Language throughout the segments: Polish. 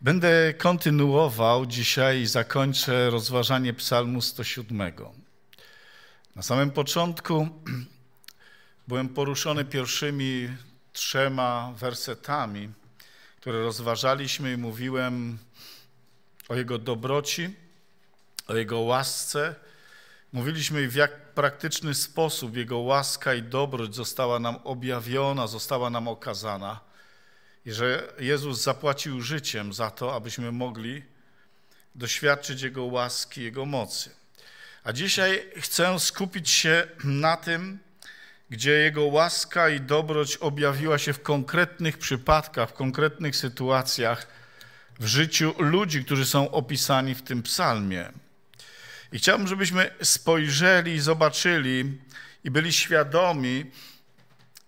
Będę kontynuował dzisiaj i zakończę rozważanie Psalmu 107. Na samym początku byłem poruszony pierwszymi trzema wersetami, które rozważaliśmy i mówiłem o Jego dobroci, o Jego łasce. Mówiliśmy, w jak praktyczny sposób Jego łaska i dobroć została nam objawiona, została nam okazana i że Jezus zapłacił życiem za to, abyśmy mogli doświadczyć Jego łaski, Jego mocy. A dzisiaj chcę skupić się na tym, gdzie Jego łaska i dobroć objawiła się w konkretnych przypadkach, w konkretnych sytuacjach w życiu ludzi, którzy są opisani w tym psalmie. I chciałbym, żebyśmy spojrzeli, zobaczyli i byli świadomi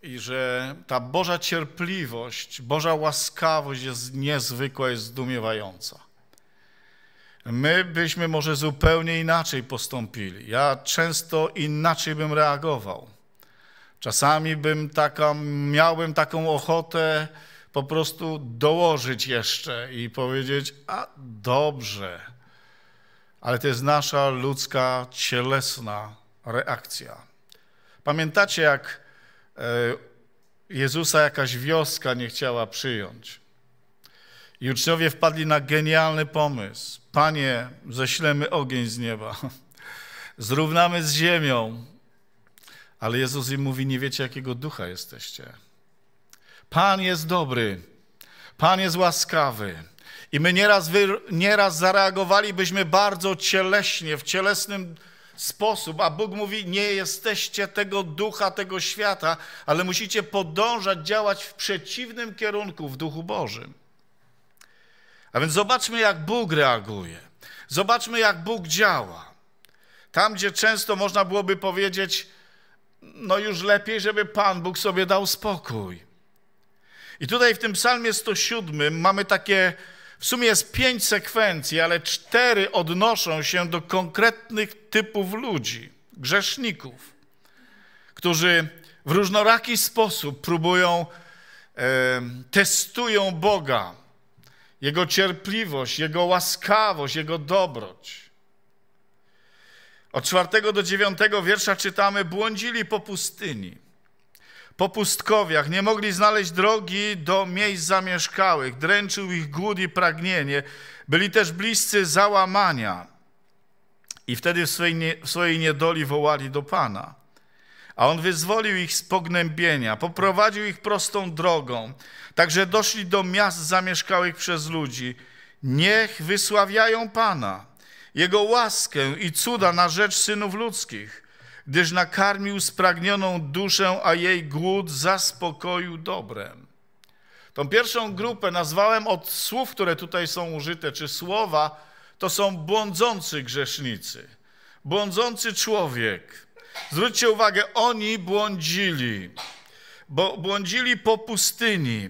i że ta Boża cierpliwość, Boża łaskawość jest niezwykła, jest zdumiewająca. My byśmy może zupełnie inaczej postąpili. Ja często inaczej bym reagował. Czasami bym taka, miałbym taką ochotę po prostu dołożyć jeszcze i powiedzieć, a dobrze, ale to jest nasza ludzka, cielesna reakcja. Pamiętacie, jak E, Jezusa jakaś wioska nie chciała przyjąć. I uczniowie wpadli na genialny pomysł. Panie, ześlemy ogień z nieba, zrównamy z ziemią. Ale Jezus im mówi, nie wiecie, jakiego ducha jesteście. Pan jest dobry, Pan jest łaskawy. I my nieraz, wy, nieraz zareagowalibyśmy bardzo cieleśnie, w cielesnym sposób, a Bóg mówi: Nie jesteście tego ducha, tego świata, ale musicie podążać, działać w przeciwnym kierunku w duchu Bożym. A więc zobaczmy, jak Bóg reaguje. Zobaczmy, jak Bóg działa. Tam, gdzie często można byłoby powiedzieć, no już lepiej, żeby Pan Bóg sobie dał spokój. I tutaj w tym psalmie 107 mamy takie w sumie jest pięć sekwencji, ale cztery odnoszą się do konkretnych typów ludzi, grzeszników, którzy w różnoraki sposób próbują, e, testują Boga, Jego cierpliwość, Jego łaskawość, Jego dobroć. Od czwartego do dziewiątego wiersza czytamy: Błądzili po pustyni po pustkowiach, nie mogli znaleźć drogi do miejsc zamieszkałych, dręczył ich głód i pragnienie, byli też bliscy załamania. I wtedy w swojej, nie, w swojej niedoli wołali do Pana. A On wyzwolił ich z pognębienia, poprowadził ich prostą drogą, także doszli do miast zamieszkałych przez ludzi. Niech wysławiają Pana, Jego łaskę i cuda na rzecz synów ludzkich gdyż nakarmił spragnioną duszę, a jej głód zaspokoił dobrem. Tą pierwszą grupę nazwałem od słów, które tutaj są użyte, czy słowa, to są błądzący grzesznicy, błądzący człowiek. Zwróćcie uwagę, oni błądzili, bo błądzili po pustyni.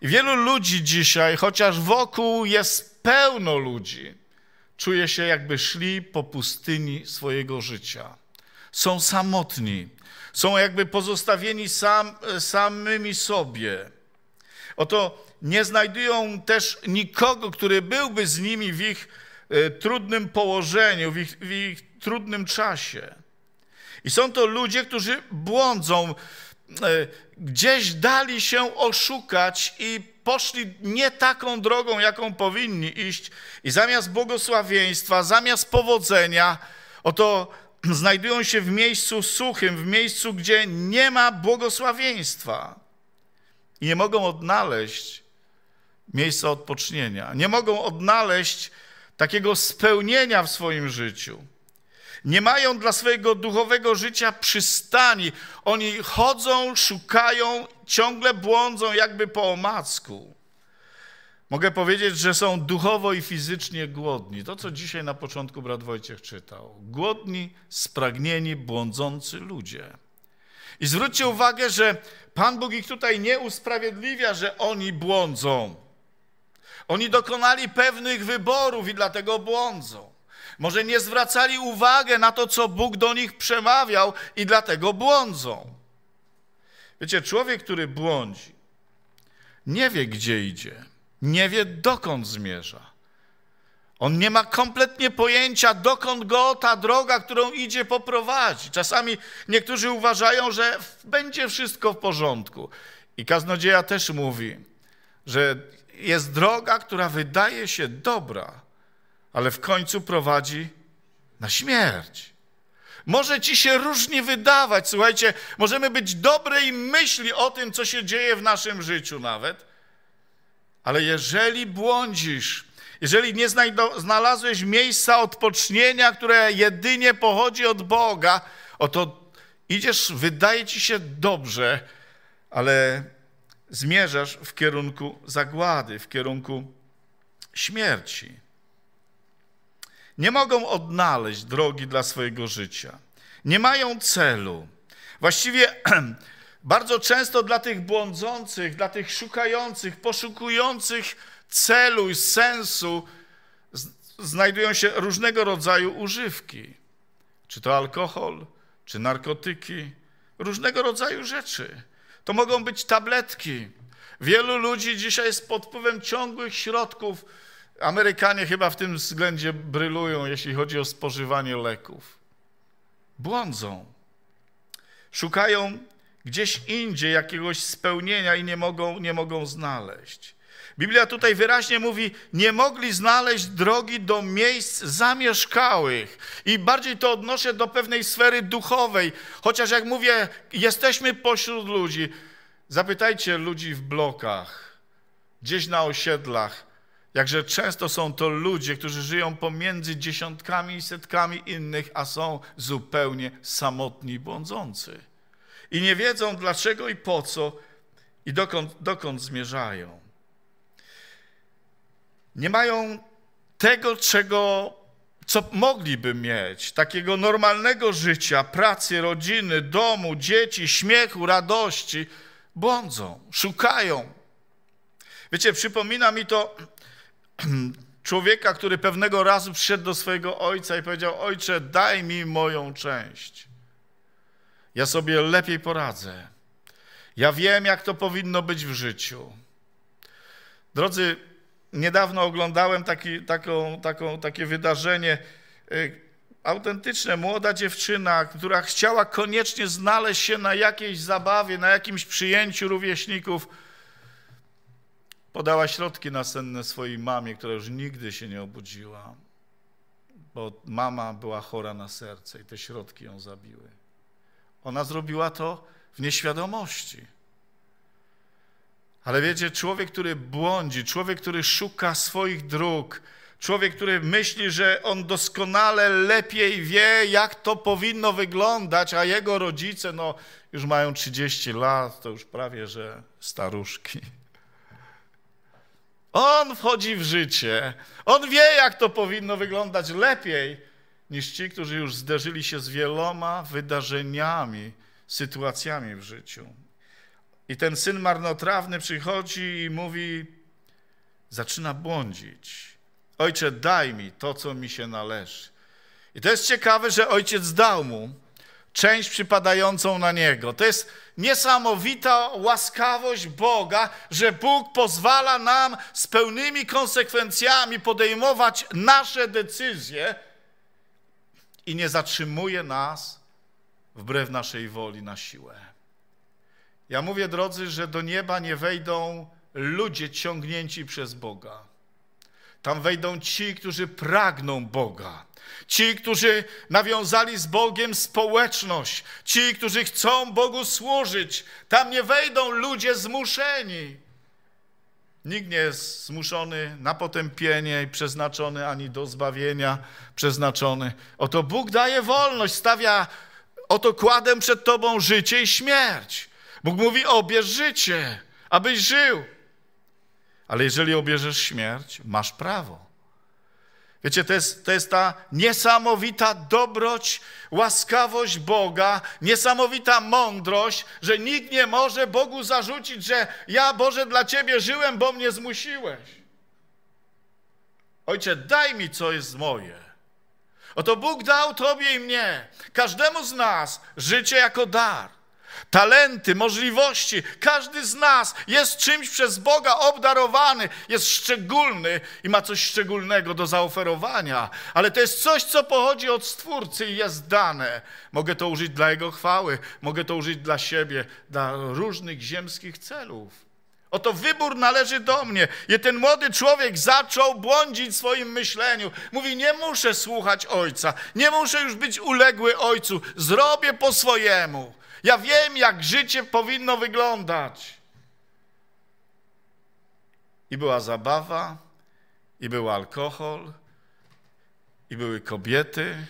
I wielu ludzi dzisiaj, chociaż wokół jest pełno ludzi, czuje się jakby szli po pustyni swojego życia są samotni, są jakby pozostawieni sam, samymi sobie. Oto nie znajdują też nikogo, który byłby z nimi w ich e, trudnym położeniu, w ich, w ich trudnym czasie. I są to ludzie, którzy błądzą, e, gdzieś dali się oszukać i poszli nie taką drogą, jaką powinni iść, i zamiast błogosławieństwa, zamiast powodzenia, oto znajdują się w miejscu suchym, w miejscu, gdzie nie ma błogosławieństwa i nie mogą odnaleźć miejsca odpocznienia, nie mogą odnaleźć takiego spełnienia w swoim życiu. Nie mają dla swojego duchowego życia przystani. Oni chodzą, szukają, ciągle błądzą, jakby po omacku. Mogę powiedzieć, że są duchowo i fizycznie głodni. To, co dzisiaj na początku brat Wojciech czytał. Głodni, spragnieni, błądzący ludzie. I zwróćcie uwagę, że Pan Bóg ich tutaj nie usprawiedliwia, że oni błądzą. Oni dokonali pewnych wyborów i dlatego błądzą. Może nie zwracali uwagę na to, co Bóg do nich przemawiał i dlatego błądzą. Wiecie, człowiek, który błądzi, nie wie, gdzie idzie nie wie dokąd zmierza. On nie ma kompletnie pojęcia, dokąd go ta droga, którą idzie, poprowadzi. Czasami niektórzy uważają, że będzie wszystko w porządku. I kaznodzieja też mówi, że jest droga, która wydaje się dobra, ale w końcu prowadzi na śmierć. Może ci się różnie wydawać, słuchajcie, możemy być dobrej myśli o tym, co się dzieje w naszym życiu nawet, ale jeżeli błądzisz, jeżeli nie znalazłeś miejsca odpocznienia, które jedynie pochodzi od Boga, oto idziesz, wydaje ci się dobrze, ale zmierzasz w kierunku zagłady, w kierunku śmierci. Nie mogą odnaleźć drogi dla swojego życia. Nie mają celu. Właściwie Bardzo często dla tych błądzących, dla tych szukających, poszukujących celu i sensu znajdują się różnego rodzaju używki. Czy to alkohol, czy narkotyki, różnego rodzaju rzeczy. To mogą być tabletki. Wielu ludzi dzisiaj jest pod wpływem ciągłych środków. Amerykanie chyba w tym względzie brylują, jeśli chodzi o spożywanie leków. Błądzą. Szukają gdzieś indziej jakiegoś spełnienia i nie mogą, nie mogą znaleźć. Biblia tutaj wyraźnie mówi, nie mogli znaleźć drogi do miejsc zamieszkałych. I bardziej to odnoszę do pewnej sfery duchowej. Chociaż jak mówię, jesteśmy pośród ludzi. Zapytajcie ludzi w blokach, gdzieś na osiedlach, jakże często są to ludzie, którzy żyją pomiędzy dziesiątkami i setkami innych, a są zupełnie samotni i błądzący i nie wiedzą dlaczego i po co i dokąd, dokąd zmierzają. Nie mają tego, czego, co mogliby mieć, takiego normalnego życia, pracy, rodziny, domu, dzieci, śmiechu, radości. Błądzą, szukają. Wiecie, przypomina mi to człowieka, który pewnego razu przyszedł do swojego ojca i powiedział: Ojcze, daj mi moją część. Ja sobie lepiej poradzę. Ja wiem, jak to powinno być w życiu. Drodzy, niedawno oglądałem taki, taką, taką, takie wydarzenie. Y, autentyczne, młoda dziewczyna, która chciała koniecznie znaleźć się na jakiejś zabawie, na jakimś przyjęciu rówieśników, podała środki nasenne swojej mamie, która już nigdy się nie obudziła, bo mama była chora na serce i te środki ją zabiły. Ona zrobiła to w nieświadomości. Ale wiecie, człowiek, który błądzi, człowiek, który szuka swoich dróg, człowiek, który myśli, że on doskonale lepiej wie, jak to powinno wyglądać, a jego rodzice, no, już mają 30 lat, to już prawie że staruszki. On wchodzi w życie, on wie, jak to powinno wyglądać lepiej niż ci, którzy już zderzyli się z wieloma wydarzeniami, sytuacjami w życiu. I ten syn marnotrawny przychodzi i mówi, zaczyna błądzić. Ojcze, daj mi to, co mi się należy. I to jest ciekawe, że ojciec dał mu część przypadającą na niego. To jest niesamowita łaskawość Boga, że Bóg pozwala nam z pełnymi konsekwencjami podejmować nasze decyzje i nie zatrzymuje nas wbrew naszej woli na siłę. Ja mówię, drodzy, że do nieba nie wejdą ludzie ciągnięci przez Boga. Tam wejdą ci, którzy pragną Boga. Ci, którzy nawiązali z Bogiem społeczność, ci, którzy chcą Bogu służyć, tam nie wejdą ludzie zmuszeni. Nikt nie jest zmuszony na potępienie i przeznaczony ani do zbawienia przeznaczony. Oto Bóg daje wolność, stawia oto kładem przed tobą życie i śmierć. Bóg mówi: obierz życie, abyś żył. Ale jeżeli obierzesz śmierć, masz prawo. Wiecie, to jest, to jest ta niesamowita dobroć, łaskawość Boga, niesamowita mądrość, że nikt nie może Bogu zarzucić, że ja, Boże, dla Ciebie żyłem, bo mnie zmusiłeś. Ojcze, daj mi, co jest moje. Oto Bóg dał Tobie i mnie, każdemu z nas, życie jako dar talenty, możliwości. Każdy z nas jest czymś przez Boga obdarowany, jest szczególny i ma coś szczególnego do zaoferowania, ale to jest coś, co pochodzi od Stwórcy i jest dane. Mogę to użyć dla Jego chwały, mogę to użyć dla siebie, dla różnych ziemskich celów. Oto wybór należy do mnie. I ten młody człowiek zaczął błądzić w swoim myśleniu. Mówi: Nie muszę słuchać ojca, nie muszę już być uległy ojcu, zrobię po swojemu. Ja wiem, jak życie powinno wyglądać. I była zabawa, i był alkohol, i były kobiety.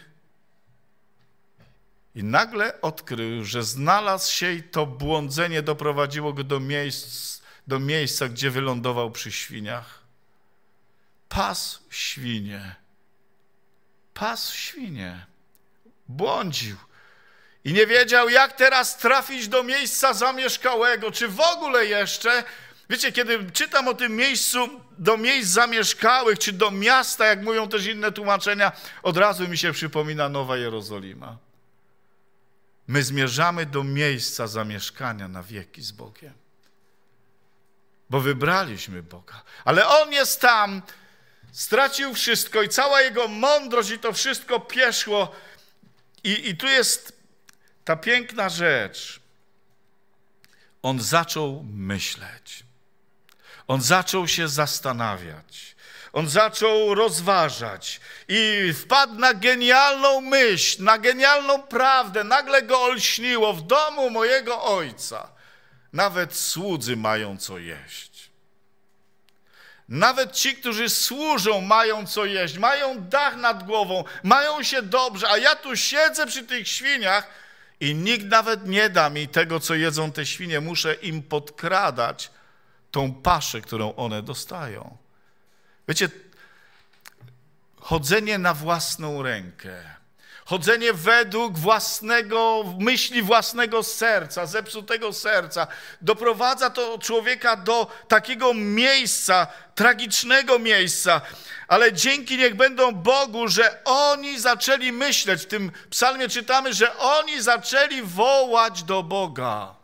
I nagle odkrył, że znalazł się i to błądzenie doprowadziło go do, miejsc, do miejsca, gdzie wylądował przy świniach. Pas świnie. Pas świnie. Błądził i nie wiedział, jak teraz trafić do miejsca zamieszkałego, czy w ogóle jeszcze. Wiecie, kiedy czytam o tym miejscu, do miejsc zamieszkałych, czy do miasta, jak mówią też inne tłumaczenia, od razu mi się przypomina Nowa Jerozolima. My zmierzamy do miejsca zamieszkania na wieki z Bogiem, bo wybraliśmy Boga. Ale On jest tam, stracił wszystko i cała Jego mądrość i to wszystko pieszło. I, i tu jest ta piękna rzecz, on zaczął myśleć. On zaczął się zastanawiać. On zaczął rozważać i wpadł na genialną myśl, na genialną prawdę. Nagle go olśniło w domu mojego ojca. Nawet słudzy mają co jeść. Nawet ci, którzy służą, mają co jeść, mają dach nad głową, mają się dobrze, a ja tu siedzę przy tych świniach i nikt nawet nie da mi tego, co jedzą te świnie. Muszę im podkradać tą paszę, którą one dostają. Wiecie, chodzenie na własną rękę chodzenie według własnego, myśli własnego serca, zepsutego serca, doprowadza to człowieka do takiego miejsca, tragicznego miejsca. Ale dzięki niech będą Bogu, że oni zaczęli myśleć. W tym psalmie czytamy, że oni zaczęli wołać do Boga.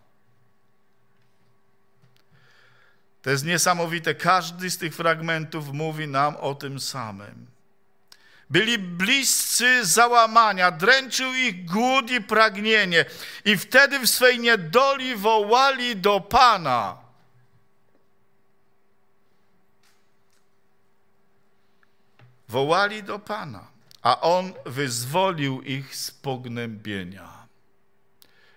To jest niesamowite. Każdy z tych fragmentów mówi nam o tym samym byli bliscy załamania, dręczył ich głód i pragnienie, i wtedy w swej niedoli wołali do Pana. Wołali do Pana, a On wyzwolił ich z pognębienia.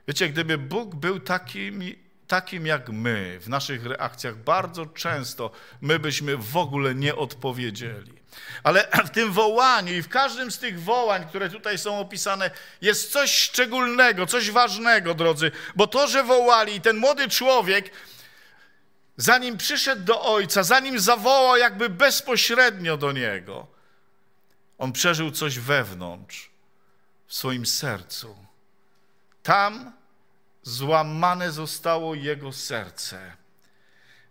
Wiecie, gdyby Bóg był takim, takim jak my w naszych reakcjach, bardzo często my byśmy w ogóle nie odpowiedzieli. Ale w tym wołaniu i w każdym z tych wołań, które tutaj są opisane, jest coś szczególnego, coś ważnego, drodzy, bo to, że wołali i ten młody człowiek, zanim przyszedł do ojca, zanim zawołał jakby bezpośrednio do niego, on przeżył coś wewnątrz, w swoim sercu. Tam złamane zostało jego serce.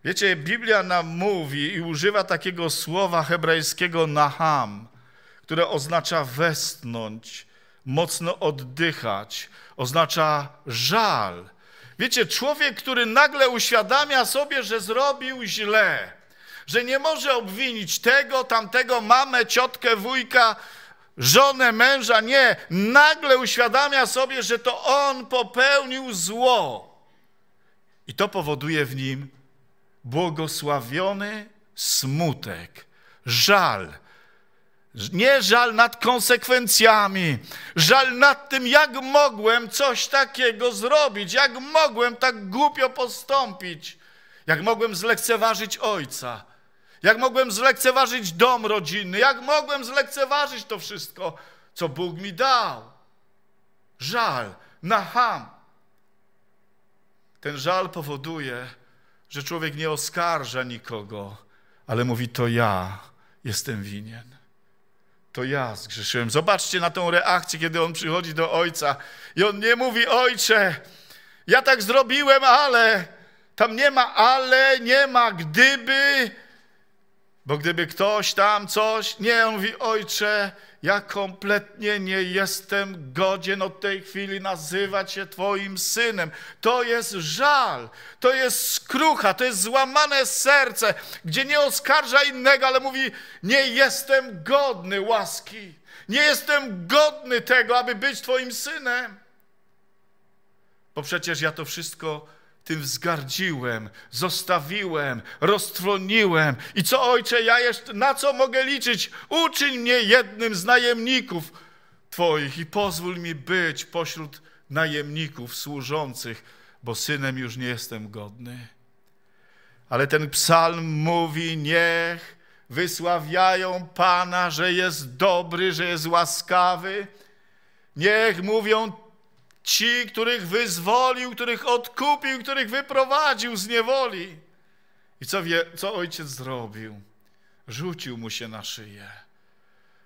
Wiecie, Biblia nam mówi i używa takiego słowa hebrajskiego naham, które oznacza westnąć, mocno oddychać, oznacza żal. Wiecie, człowiek, który nagle uświadamia sobie, że zrobił źle, że nie może obwinić tego, tamtego, mamę, ciotkę, wujka, żonę, męża, nie. Nagle uświadamia sobie, że to on popełnił zło. I to powoduje w nim błogosławiony smutek, żal. Nie żal nad konsekwencjami, żal nad tym, jak mogłem coś takiego zrobić, jak mogłem tak głupio postąpić, jak mogłem zlekceważyć ojca, jak mogłem zlekceważyć dom rodzinny, jak mogłem zlekceważyć to wszystko, co Bóg mi dał. Żal, ham. Ten żal powoduje, że człowiek nie oskarża nikogo, ale mówi: To ja jestem winien. To ja zgrzeszyłem. Zobaczcie na tą reakcję, kiedy on przychodzi do ojca i on nie mówi: Ojcze, ja tak zrobiłem, ale. Tam nie ma ale, nie ma gdyby, bo gdyby ktoś tam coś. Nie, on mówi: Ojcze, ja kompletnie nie jestem godzien no, od tej chwili nazywać się Twoim synem. To jest żal, to jest skrucha, to jest złamane serce, gdzie nie oskarża innego, ale mówi: Nie jestem godny łaski, nie jestem godny tego, aby być Twoim synem. Bo przecież ja to wszystko tym wzgardziłem, zostawiłem, roztrwoniłem. I co, ojcze, ja jeszcze na co mogę liczyć? Uczyń mnie jednym z najemników Twoich i pozwól mi być pośród najemników służących, bo synem już nie jestem godny. Ale ten psalm mówi: Niech wysławiają Pana, że jest dobry, że jest łaskawy. Niech mówią Ci, których wyzwolił, których odkupił, których wyprowadził z niewoli. I co, wie, co ojciec zrobił? Rzucił mu się na szyję.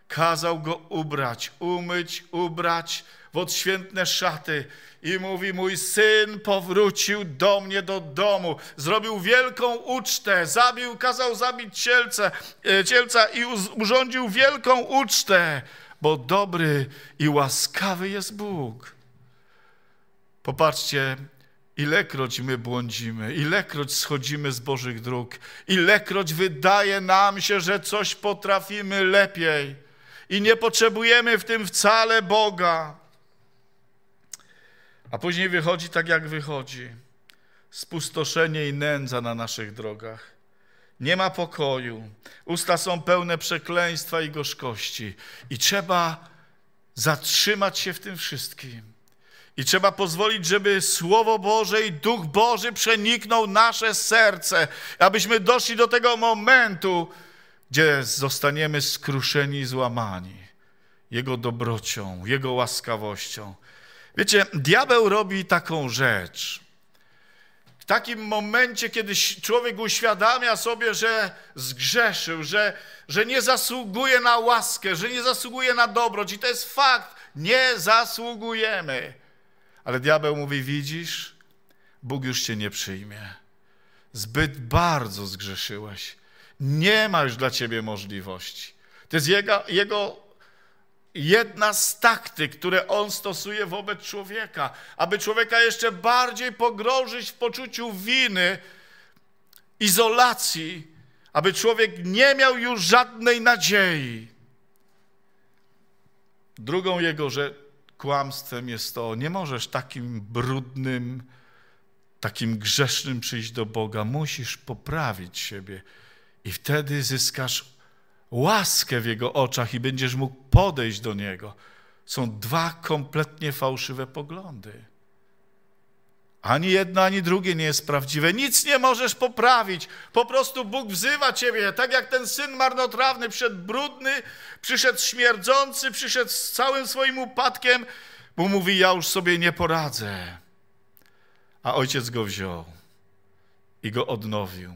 Kazał go ubrać, umyć, ubrać w odświętne szaty i mówi: Mój syn powrócił do mnie do domu. Zrobił wielką ucztę, zabił, kazał zabić cielce, e, cielca i urządził wielką ucztę, bo dobry i łaskawy jest Bóg. Popatrzcie, ilekroć my błądzimy, ilekroć schodzimy z Bożych dróg, ilekroć wydaje nam się, że coś potrafimy lepiej i nie potrzebujemy w tym wcale Boga. A później wychodzi tak, jak wychodzi. Spustoszenie i nędza na naszych drogach. Nie ma pokoju. Usta są pełne przekleństwa i gorzkości. I trzeba zatrzymać się w tym wszystkim i trzeba pozwolić, żeby Słowo Boże i Duch Boży przeniknął nasze serce, abyśmy doszli do tego momentu, gdzie zostaniemy skruszeni i złamani Jego dobrocią, Jego łaskawością. Wiecie, diabeł robi taką rzecz. W takim momencie, kiedy człowiek uświadamia sobie, że zgrzeszył, że, że nie zasługuje na łaskę, że nie zasługuje na dobroć, i to jest fakt, nie zasługujemy ale diabeł mówi: Widzisz, Bóg już cię nie przyjmie. Zbyt bardzo zgrzeszyłeś. Nie ma już dla ciebie możliwości. To jest jego, jego jedna z taktyk, które on stosuje wobec człowieka, aby człowieka jeszcze bardziej pogrążyć w poczuciu winy, izolacji, aby człowiek nie miał już żadnej nadziei. Drugą jego rzecz, kłamstwem jest to, nie możesz takim brudnym, takim grzesznym przyjść do Boga. Musisz poprawić siebie i wtedy zyskasz łaskę w Jego oczach i będziesz mógł podejść do Niego. Są dwa kompletnie fałszywe poglądy. Ani jedno, ani drugie nie jest prawdziwe. Nic nie możesz poprawić. Po prostu Bóg wzywa ciebie, tak jak ten syn marnotrawny przyszedł brudny, przyszedł śmierdzący, przyszedł z całym swoim upadkiem, bo mówi: Ja już sobie nie poradzę. A ojciec go wziął i go odnowił,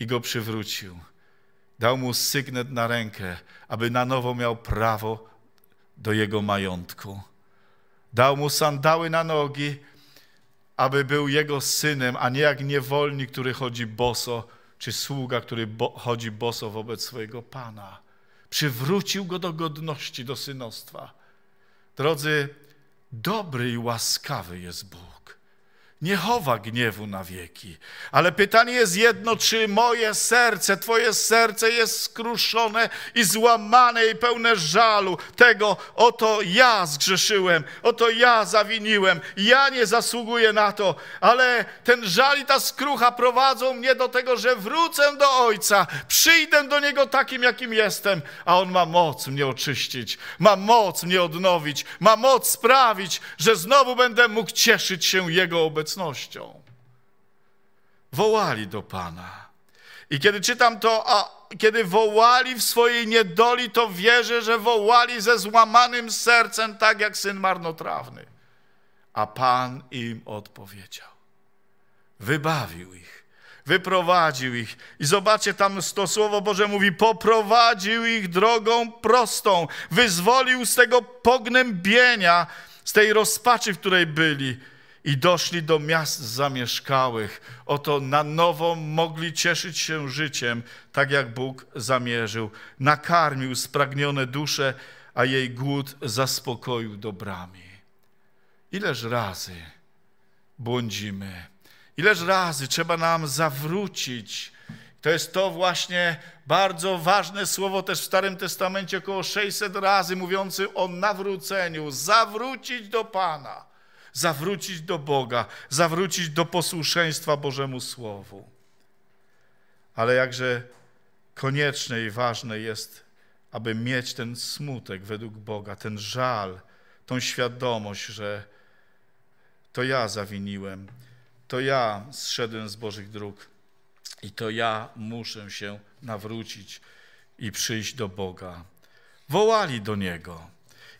i go przywrócił. Dał mu sygnet na rękę, aby na nowo miał prawo do jego majątku. Dał mu sandały na nogi aby był jego synem, a nie jak niewolnik, który chodzi boso, czy sługa, który bo chodzi boso wobec swojego pana. Przywrócił go do godności, do synostwa. Drodzy, dobry i łaskawy jest Bóg nie chowa gniewu na wieki. Ale pytanie jest jedno, czy moje serce, Twoje serce jest skruszone i złamane i pełne żalu tego, oto ja zgrzeszyłem, oto ja zawiniłem, ja nie zasługuję na to, ale ten żal i ta skrucha prowadzą mnie do tego, że wrócę do Ojca, przyjdę do Niego takim, jakim jestem, a On ma moc mnie oczyścić, ma moc mnie odnowić, ma moc sprawić, że znowu będę mógł cieszyć się Jego obecnością obecnością. Wołali do Pana. I kiedy czytam to, a kiedy wołali w swojej niedoli, to wierzę, że wołali ze złamanym sercem, tak jak syn marnotrawny. A Pan im odpowiedział. Wybawił ich, wyprowadził ich. I zobaczcie, tam to Słowo Boże mówi, poprowadził ich drogą prostą, wyzwolił z tego pognębienia, z tej rozpaczy, w której byli i doszli do miast zamieszkałych. Oto na nowo mogli cieszyć się życiem, tak jak Bóg zamierzył. Nakarmił spragnione dusze, a jej głód zaspokoił dobrami. Ileż razy błądzimy, ileż razy trzeba nam zawrócić. To jest to właśnie bardzo ważne słowo też w Starym Testamencie, około 600 razy mówiący o nawróceniu, zawrócić do Pana zawrócić do Boga, zawrócić do posłuszeństwa Bożemu Słowu. Ale jakże konieczne i ważne jest, aby mieć ten smutek według Boga, ten żal, tą świadomość, że to ja zawiniłem, to ja zszedłem z Bożych dróg i to ja muszę się nawrócić i przyjść do Boga. Wołali do Niego.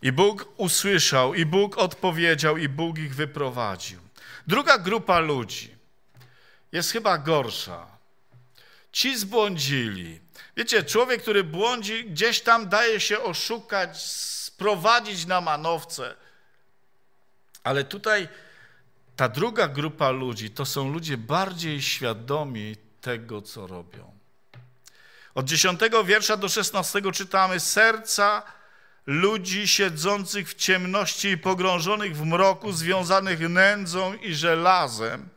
I Bóg usłyszał, i Bóg odpowiedział, i Bóg ich wyprowadził. Druga grupa ludzi jest chyba gorsza. Ci zbłądzili. Wiecie, człowiek, który błądzi, gdzieś tam daje się oszukać, sprowadzić na manowce. Ale tutaj ta druga grupa ludzi to są ludzie bardziej świadomi tego, co robią. Od 10 wiersza do 16 czytamy: Serca ludzi siedzących w ciemności i pogrążonych w mroku, związanych nędzą i żelazem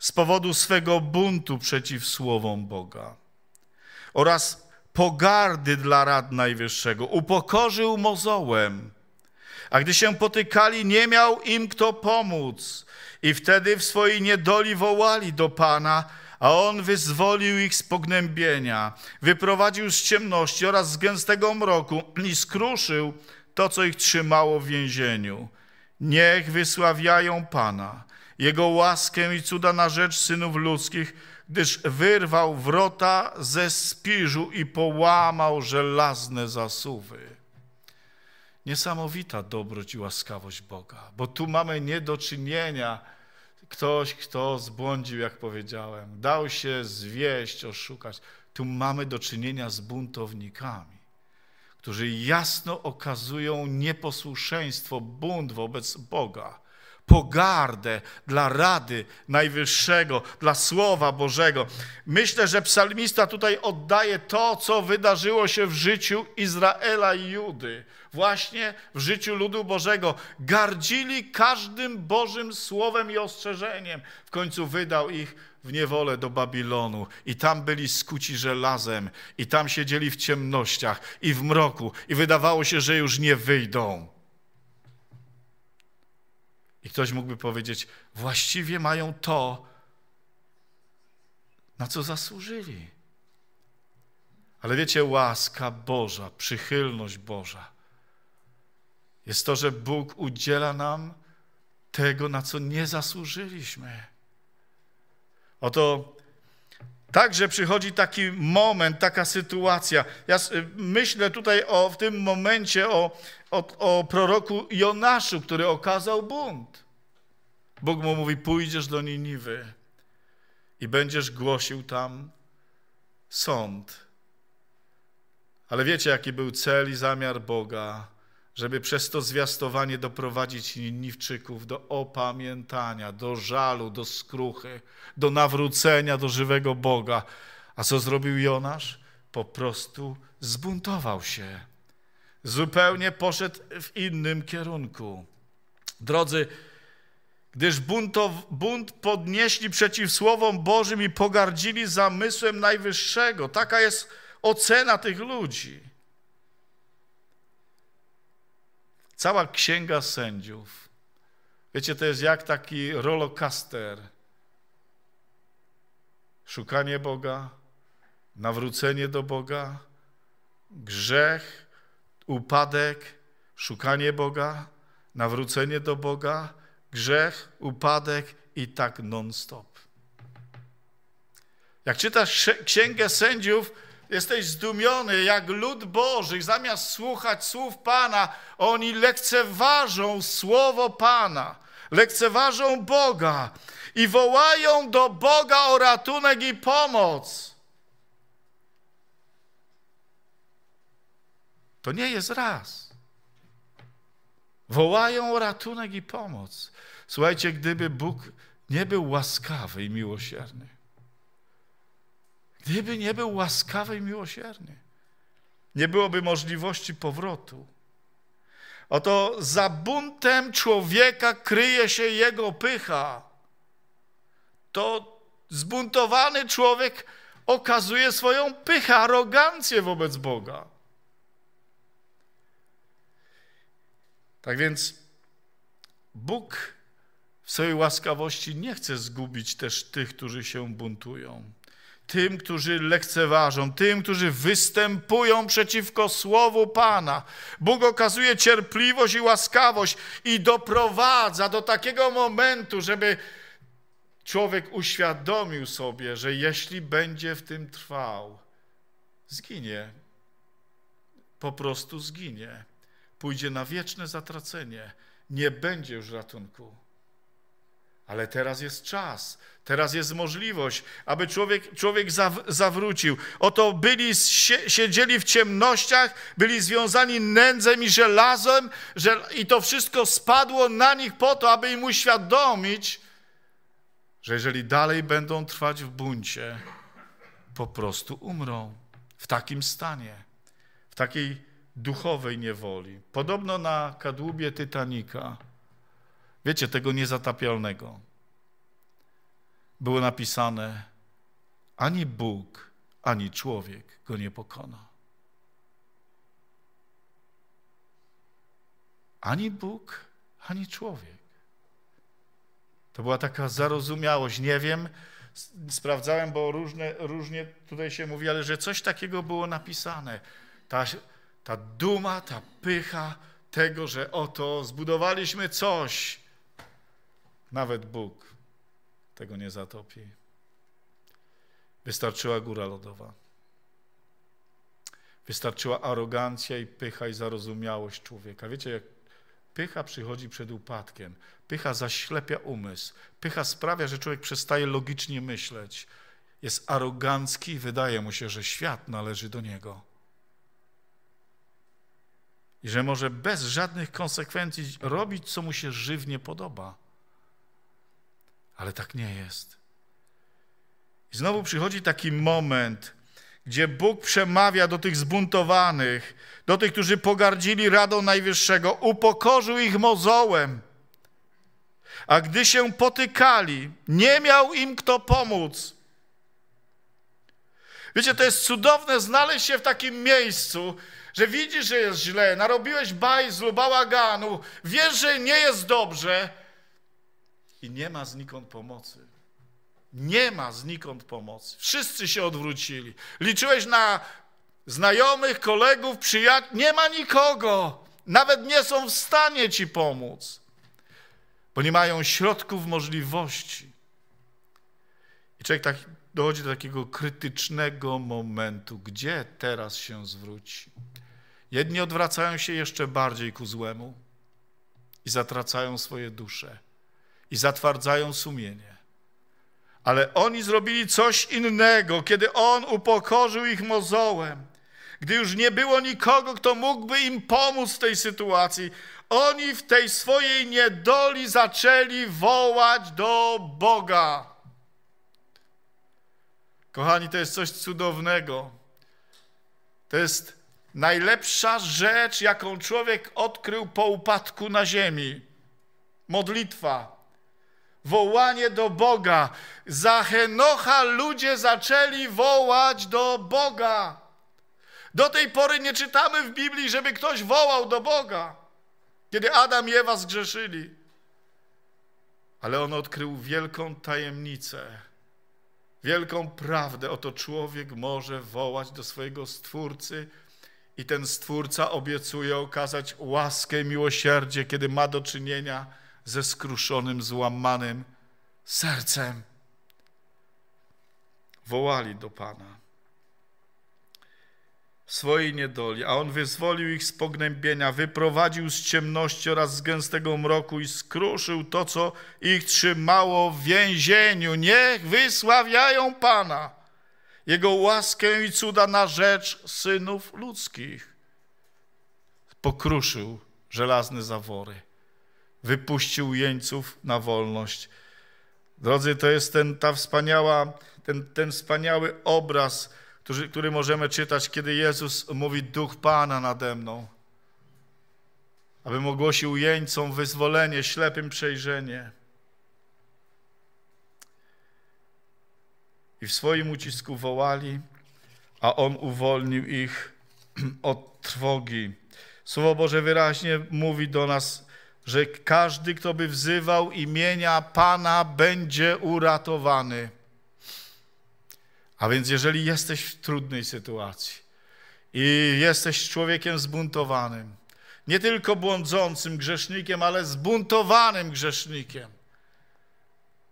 z powodu swego buntu przeciw słowom Boga oraz pogardy dla rad Najwyższego. Upokorzył mozołem, a gdy się potykali, nie miał im kto pomóc. I wtedy w swojej niedoli wołali do Pana, a On wyzwolił ich z pognębienia, wyprowadził z ciemności oraz z gęstego mroku i skruszył to, co ich trzymało w więzieniu. Niech wysławiają Pana, Jego łaskę i cuda na rzecz synów ludzkich, gdyż wyrwał wrota ze spiżu i połamał żelazne zasuwy. Niesamowita dobroć i łaskawość Boga, bo tu mamy nie do czynienia Ktoś, kto zbłądził, jak powiedziałem, dał się zwieść, oszukać. Tu mamy do czynienia z buntownikami, którzy jasno okazują nieposłuszeństwo, bunt wobec Boga, pogardę dla rady Najwyższego, dla Słowa Bożego. Myślę, że psalmista tutaj oddaje to, co wydarzyło się w życiu Izraela i Judy właśnie w życiu ludu Bożego. Gardzili każdym Bożym słowem i ostrzeżeniem. W końcu wydał ich w niewolę do Babilonu i tam byli skuci żelazem i tam siedzieli w ciemnościach i w mroku i wydawało się, że już nie wyjdą. I ktoś mógłby powiedzieć, właściwie mają to, na co zasłużyli. Ale wiecie, łaska Boża, przychylność Boża jest to, że Bóg udziela nam tego, na co nie zasłużyliśmy. Oto Także przychodzi taki moment, taka sytuacja. Ja myślę tutaj o, w tym momencie o, o, o, proroku Jonaszu, który okazał bunt. Bóg mu mówi: Pójdziesz do Niniwy i będziesz głosił tam sąd. Ale wiecie, jaki był cel i zamiar Boga? żeby przez to zwiastowanie doprowadzić Niniwczyków do opamiętania, do żalu, do skruchy, do nawrócenia do żywego Boga. A co zrobił Jonasz? Po prostu zbuntował się. Zupełnie poszedł w innym kierunku. Drodzy, gdyż buntow, bunt podnieśli przeciw Słowom Bożym i pogardzili zamysłem Najwyższego. Taka jest ocena tych ludzi. Cała księga sędziów. Wiecie, to jest jak taki rollercoaster. Szukanie Boga, nawrócenie do Boga, grzech, upadek, szukanie Boga, nawrócenie do Boga, grzech, upadek i tak non-stop. Jak czytasz księgę sędziów, Jesteś zdumiony, jak lud Boży, zamiast słuchać słów Pana, oni lekceważą słowo Pana, lekceważą Boga i wołają do Boga o ratunek i pomoc. To nie jest raz. Wołają o ratunek i pomoc. Słuchajcie, gdyby Bóg nie był łaskawy i miłosierny, Gdyby nie był łaskawy i miłosierny, nie byłoby możliwości powrotu. Oto za buntem człowieka kryje się jego pycha. To zbuntowany człowiek okazuje swoją pychę, arogancję wobec Boga. Tak więc Bóg w swojej łaskawości nie chce zgubić też tych, którzy się buntują tym, którzy lekceważą, tym, którzy występują przeciwko słowu Pana. Bóg okazuje cierpliwość i łaskawość i doprowadza do takiego momentu, żeby człowiek uświadomił sobie, że jeśli będzie w tym trwał, zginie. Po prostu zginie. Pójdzie na wieczne zatracenie. Nie będzie już ratunku. Ale teraz jest czas, teraz jest możliwość, aby człowiek, człowiek zaw, zawrócił. Oto byli, siedzieli w ciemnościach, byli związani nędzem i żelazem, że, i to wszystko spadło na nich po to, aby im uświadomić, że jeżeli dalej będą trwać w buncie, po prostu umrą w takim stanie, w takiej duchowej niewoli. Podobno na kadłubie Tytanika Wiecie, tego niezatapialnego. Było napisane, ani Bóg, ani człowiek go nie pokona. Ani Bóg, ani człowiek. To była taka zarozumiałość. Nie wiem, sprawdzałem, bo różne, różnie tutaj się mówi, ale że coś takiego było napisane. Ta, ta duma, ta pycha tego, że oto zbudowaliśmy coś, nawet Bóg tego nie zatopi. Wystarczyła góra lodowa. Wystarczyła arogancja i pycha i zarozumiałość człowieka. Wiecie, jak pycha przychodzi przed upadkiem. Pycha zaślepia umysł. Pycha sprawia, że człowiek przestaje logicznie myśleć. Jest arogancki i wydaje mu się, że świat należy do niego. I że może bez żadnych konsekwencji robić, co mu się żywnie podoba. Ale tak nie jest. I znowu przychodzi taki moment, gdzie Bóg przemawia do tych zbuntowanych, do tych, którzy pogardzili Radą Najwyższego, upokorzył ich mozołem. A gdy się potykali, nie miał im kto pomóc. Wiecie, to jest cudowne znaleźć się w takim miejscu, że widzisz, że jest źle, narobiłeś bajzlu, bałaganu, wiesz, że nie jest dobrze, i nie ma znikąd pomocy. Nie ma znikąd pomocy. Wszyscy się odwrócili. Liczyłeś na znajomych, kolegów, przyjaciół. Nie ma nikogo. Nawet nie są w stanie ci pomóc, bo nie mają środków, możliwości. I człowiek tak dochodzi do takiego krytycznego momentu, gdzie teraz się zwróci. Jedni odwracają się jeszcze bardziej ku złemu i zatracają swoje dusze i zatwardzają sumienie. Ale oni zrobili coś innego, kiedy on upokorzył ich mozołem, gdy już nie było nikogo, kto mógłby im pomóc w tej sytuacji. Oni w tej swojej niedoli zaczęli wołać do Boga. Kochani, to jest coś cudownego. To jest najlepsza rzecz, jaką człowiek odkrył po upadku na ziemi. Modlitwa wołanie do Boga. Za Henocha ludzie zaczęli wołać do Boga. Do tej pory nie czytamy w Biblii, żeby ktoś wołał do Boga, kiedy Adam i Ewa zgrzeszyli. Ale on odkrył wielką tajemnicę, wielką prawdę. Oto człowiek może wołać do swojego Stwórcy i ten Stwórca obiecuje okazać łaskę i miłosierdzie, kiedy ma do czynienia z ze skruszonym, złamanym sercem. Wołali do Pana swojej niedoli, a On wyzwolił ich z pognębienia, wyprowadził z ciemności oraz z gęstego mroku i skruszył to, co ich trzymało w więzieniu. Niech wysławiają Pana, Jego łaskę i cuda na rzecz synów ludzkich. Pokruszył żelazne zawory wypuścił jeńców na wolność. Drodzy, to jest ten, ta wspaniała, ten, ten wspaniały obraz, który, który możemy czytać, kiedy Jezus mówi Duch Pana nade mną, abym ogłosił jeńcom wyzwolenie, ślepym przejrzenie. I w swoim ucisku wołali, a On uwolnił ich od trwogi. Słowo Boże wyraźnie mówi do nas, że każdy, kto by wzywał imienia Pana, będzie uratowany. A więc jeżeli jesteś w trudnej sytuacji i jesteś człowiekiem zbuntowanym, nie tylko błądzącym grzesznikiem, ale zbuntowanym grzesznikiem,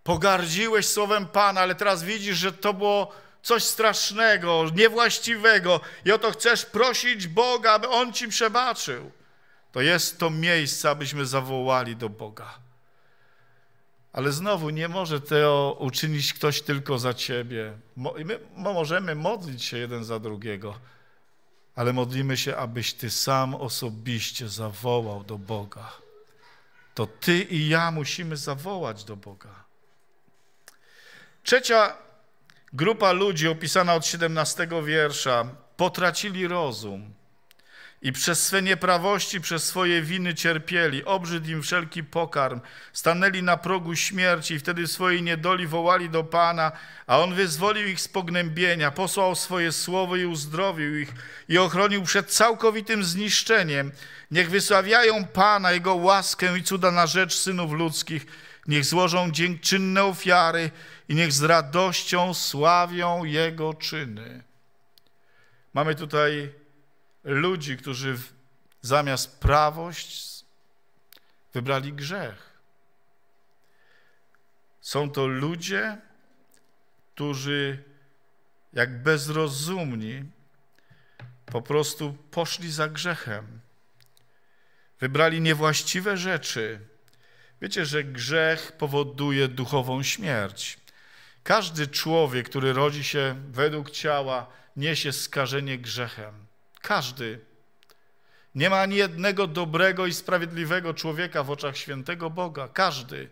pogardziłeś słowem Pana, ale teraz widzisz, że to było coś strasznego, niewłaściwego i o to chcesz prosić Boga, aby On ci przebaczył. To jest to miejsce, abyśmy zawołali do Boga. Ale znowu nie może to uczynić ktoś tylko za ciebie. My możemy modlić się jeden za drugiego, ale modlimy się, abyś ty sam osobiście zawołał do Boga. To ty i ja musimy zawołać do Boga. Trzecia grupa ludzi, opisana od 17 wiersza, potracili rozum i przez swe nieprawości, przez swoje winy cierpieli. obrzydł im wszelki pokarm. Stanęli na progu śmierci i wtedy swojej niedoli wołali do Pana, a On wyzwolił ich z pognębienia, posłał swoje słowo i uzdrowił ich i ochronił przed całkowitym zniszczeniem. Niech wysławiają Pana, Jego łaskę i cuda na rzecz synów ludzkich. Niech złożą dziękczynne ofiary i niech z radością sławią Jego czyny. Mamy tutaj ludzi, którzy zamiast prawość wybrali grzech. Są to ludzie, którzy jak bezrozumni po prostu poszli za grzechem. Wybrali niewłaściwe rzeczy. Wiecie, że grzech powoduje duchową śmierć. Każdy człowiek, który rodzi się według ciała, niesie skażenie grzechem. Każdy. Nie ma ani jednego dobrego i sprawiedliwego człowieka w oczach świętego Boga. Każdy.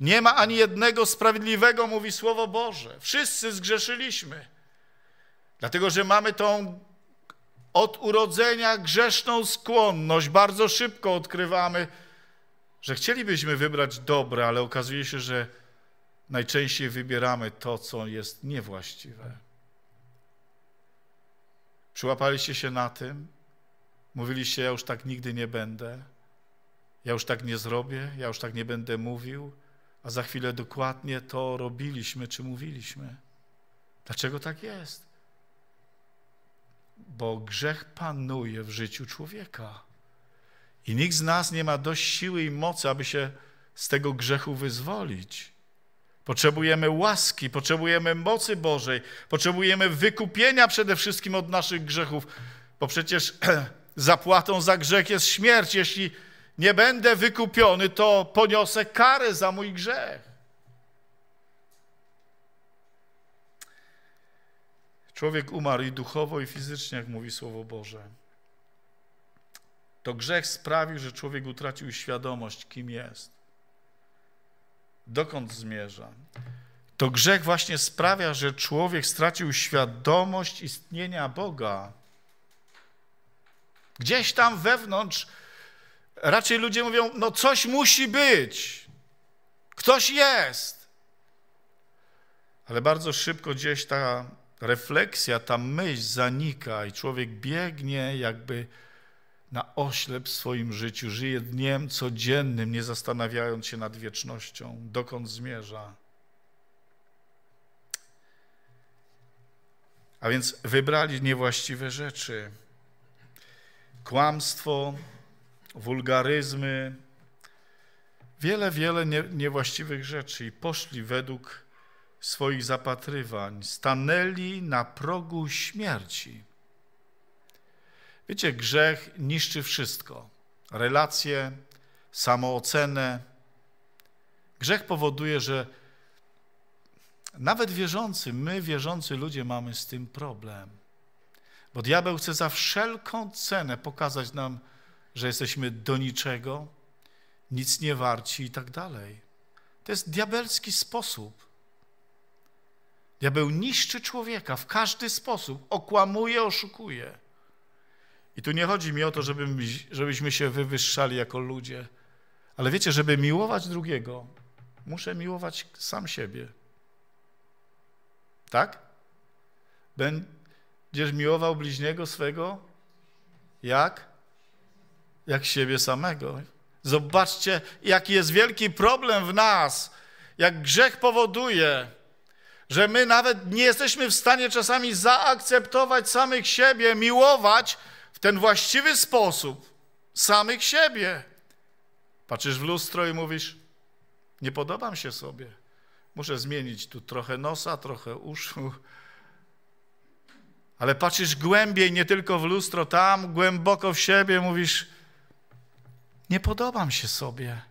Nie ma ani jednego sprawiedliwego, mówi Słowo Boże. Wszyscy zgrzeszyliśmy. Dlatego, że mamy tą od urodzenia grzeszną skłonność. Bardzo szybko odkrywamy, że chcielibyśmy wybrać dobre, ale okazuje się, że najczęściej wybieramy to, co jest niewłaściwe. Przyłapaliście się na tym? Mówiliście, ja już tak nigdy nie będę, ja już tak nie zrobię, ja już tak nie będę mówił, a za chwilę dokładnie to robiliśmy czy mówiliśmy. Dlaczego tak jest? Bo grzech panuje w życiu człowieka. I nikt z nas nie ma dość siły i mocy, aby się z tego grzechu wyzwolić. Potrzebujemy łaski, potrzebujemy mocy Bożej, potrzebujemy wykupienia przede wszystkim od naszych grzechów, bo przecież zapłatą za grzech jest śmierć. Jeśli nie będę wykupiony, to poniosę karę za mój grzech. Człowiek umarł i duchowo, i fizycznie, jak mówi Słowo Boże. To grzech sprawił, że człowiek utracił świadomość, kim jest dokąd zmierza. To grzech właśnie sprawia, że człowiek stracił świadomość istnienia Boga. Gdzieś tam wewnątrz raczej ludzie mówią: No, coś musi być, ktoś jest. Ale bardzo szybko gdzieś ta refleksja, ta myśl zanika i człowiek biegnie jakby na oślep w swoim życiu, żyje dniem codziennym, nie zastanawiając się nad wiecznością, dokąd zmierza. A więc wybrali niewłaściwe rzeczy. Kłamstwo, wulgaryzmy, wiele, wiele nie, niewłaściwych rzeczy i poszli według swoich zapatrywań, stanęli na progu śmierci. Wiecie, grzech niszczy wszystko: relacje, samoocenę. Grzech powoduje, że nawet wierzący, my wierzący ludzie mamy z tym problem. Bo diabeł chce za wszelką cenę pokazać nam, że jesteśmy do niczego, nic nie warci i tak dalej. To jest diabelski sposób. Diabeł niszczy człowieka w każdy sposób, okłamuje, oszukuje. I tu nie chodzi mi o to, żeby, żebyśmy się wywyższali jako ludzie, ale wiecie, żeby miłować drugiego, muszę miłować sam siebie. Tak? Będziesz miłował bliźniego swego jak? Jak siebie samego. Zobaczcie, jaki jest wielki problem w nas, jak grzech powoduje, że my nawet nie jesteśmy w stanie czasami zaakceptować samych siebie, miłować, ten właściwy sposób samych siebie. Patrzysz w lustro i mówisz, nie podobam się sobie. Muszę zmienić tu trochę nosa, trochę uszu. Ale patrzysz głębiej, nie tylko w lustro, tam głęboko w siebie mówisz, nie podobam się sobie.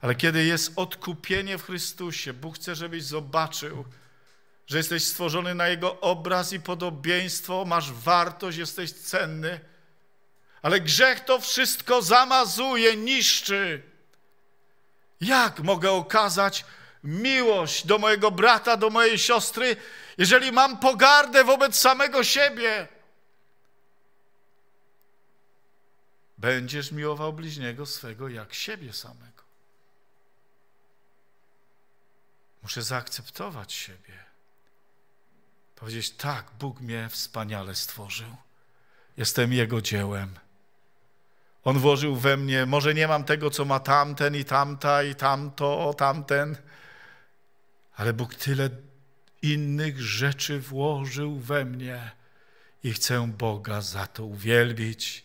Ale kiedy jest odkupienie w Chrystusie, Bóg chce, żebyś zobaczył, że jesteś stworzony na Jego obraz i podobieństwo, masz wartość, jesteś cenny. Ale grzech to wszystko zamazuje, niszczy. Jak mogę okazać miłość do mojego brata, do mojej siostry, jeżeli mam pogardę wobec samego siebie? Będziesz miłował bliźniego swego jak siebie samego. Muszę zaakceptować siebie. Powiedzieć, tak, Bóg mnie wspaniale stworzył. Jestem Jego dziełem. On włożył we mnie, może nie mam tego, co ma tamten i tamta i tamto, tamten, ale Bóg tyle innych rzeczy włożył we mnie i chcę Boga za to uwielbić.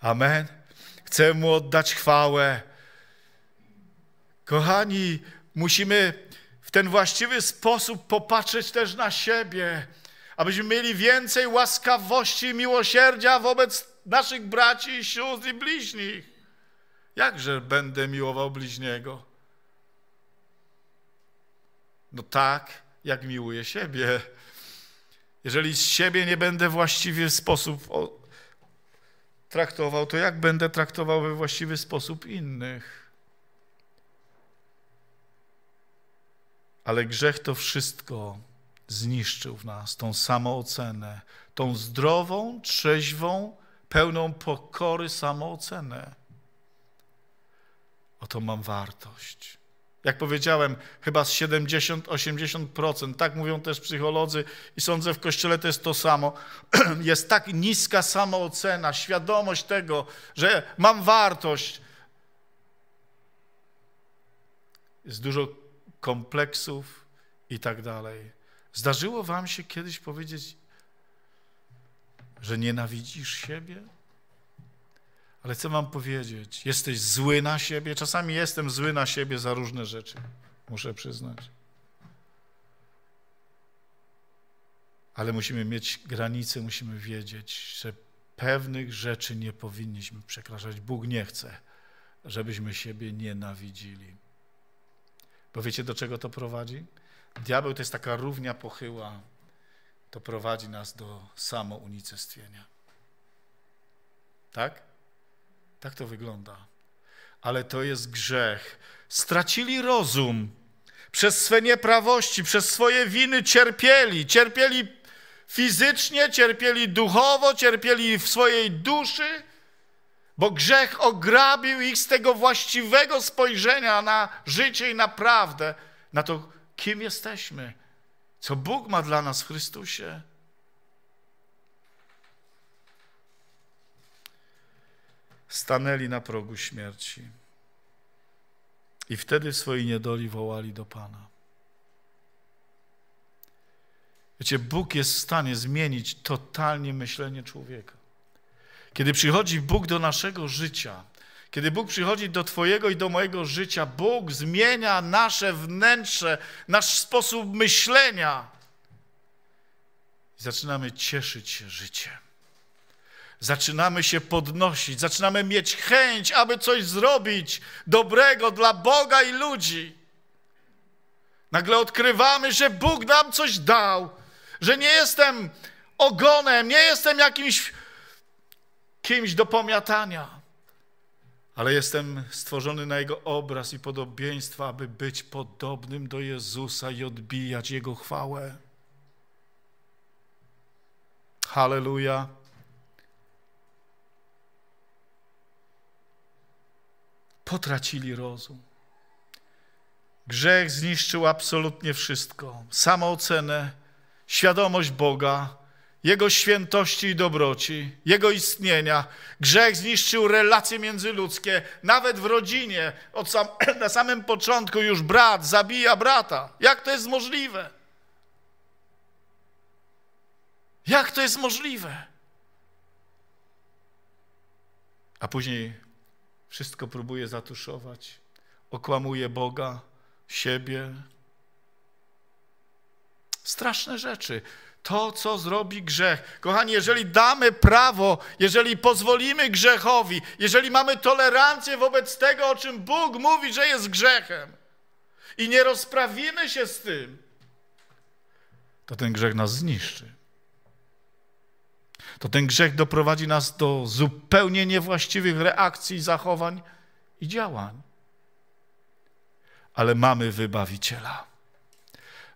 Amen. Chcę Mu oddać chwałę. Kochani, musimy ten właściwy sposób popatrzeć też na siebie, abyśmy mieli więcej łaskawości i miłosierdzia wobec naszych braci i sióstr i bliźnich. Jakże będę miłował bliźniego? No tak, jak miłuję siebie. Jeżeli z siebie nie będę właściwie sposób traktował, to jak będę traktował we właściwy sposób innych? Ale grzech to wszystko zniszczył w nas, tą samoocenę, tą zdrową, trzeźwą, pełną pokory samoocenę. Oto mam wartość. Jak powiedziałem, chyba z 70-80%, tak mówią też psycholodzy i sądzę w Kościele to jest to samo. Jest tak niska samoocena, świadomość tego, że mam wartość. Jest dużo kompleksów i tak dalej. Zdarzyło wam się kiedyś powiedzieć, że nienawidzisz siebie? Ale chcę wam powiedzieć, jesteś zły na siebie. Czasami jestem zły na siebie za różne rzeczy, muszę przyznać. Ale musimy mieć granice, musimy wiedzieć, że pewnych rzeczy nie powinniśmy przekraczać. Bóg nie chce, żebyśmy siebie nienawidzili. Bo wiecie, do czego to prowadzi? Diabeł to jest taka równia pochyła. To prowadzi nas do samounicestwienia. Tak? Tak to wygląda. Ale to jest grzech. Stracili rozum. Przez swe nieprawości, przez swoje winy cierpieli. Cierpieli fizycznie, cierpieli duchowo, cierpieli w swojej duszy bo grzech ograbił ich z tego właściwego spojrzenia na życie i na prawdę, na to, kim jesteśmy, co Bóg ma dla nas w Chrystusie. Stanęli na progu śmierci i wtedy w swojej niedoli wołali do Pana. Wiecie, Bóg jest w stanie zmienić totalnie myślenie człowieka. Kiedy przychodzi Bóg do naszego życia, kiedy Bóg przychodzi do Twojego i do mojego życia, Bóg zmienia nasze wnętrze, nasz sposób myślenia. I zaczynamy cieszyć się życiem. Zaczynamy się podnosić, zaczynamy mieć chęć, aby coś zrobić dobrego dla Boga i ludzi. Nagle odkrywamy, że Bóg nam coś dał, że nie jestem ogonem, nie jestem jakimś kimś do pomiatania, ale jestem stworzony na Jego obraz i podobieństwo, aby być podobnym do Jezusa i odbijać Jego chwałę. Halleluja. Potracili rozum. Grzech zniszczył absolutnie wszystko: samoocenę, świadomość Boga, jego świętości i dobroci, Jego istnienia. Grzech zniszczył relacje międzyludzkie, nawet w rodzinie. Sam, na samym początku już brat zabija brata. Jak to jest możliwe? Jak to jest możliwe? A później wszystko próbuje zatuszować. Okłamuje Boga, siebie. Straszne rzeczy to, co zrobi grzech. Kochani, jeżeli damy prawo, jeżeli pozwolimy grzechowi, jeżeli mamy tolerancję wobec tego, o czym Bóg mówi, że jest grzechem, i nie rozprawimy się z tym, to ten grzech nas zniszczy. To ten grzech doprowadzi nas do zupełnie niewłaściwych reakcji, zachowań i działań. Ale mamy wybawiciela.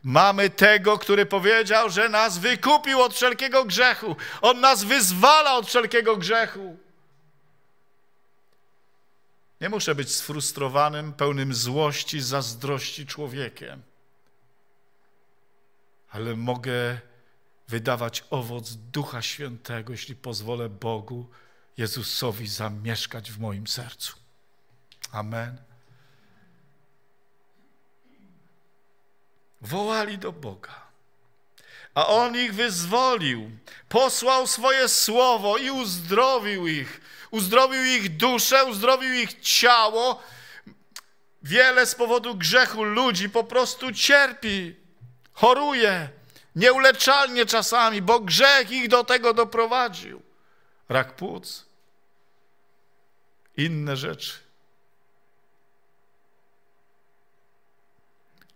Mamy tego, który powiedział, że nas wykupił od wszelkiego grzechu. On nas wyzwala od wszelkiego grzechu. Nie muszę być sfrustrowanym, pełnym złości, zazdrości człowiekiem, ale mogę wydawać owoc Ducha Świętego, jeśli pozwolę Bogu, Jezusowi zamieszkać w moim sercu. Amen. wołali do Boga. A On ich wyzwolił, posłał swoje słowo i uzdrowił ich. Uzdrowił ich duszę, uzdrowił ich ciało. Wiele z powodu grzechu ludzi po prostu cierpi, choruje, nieuleczalnie czasami, bo grzech ich do tego doprowadził. Rak płuc, inne rzeczy.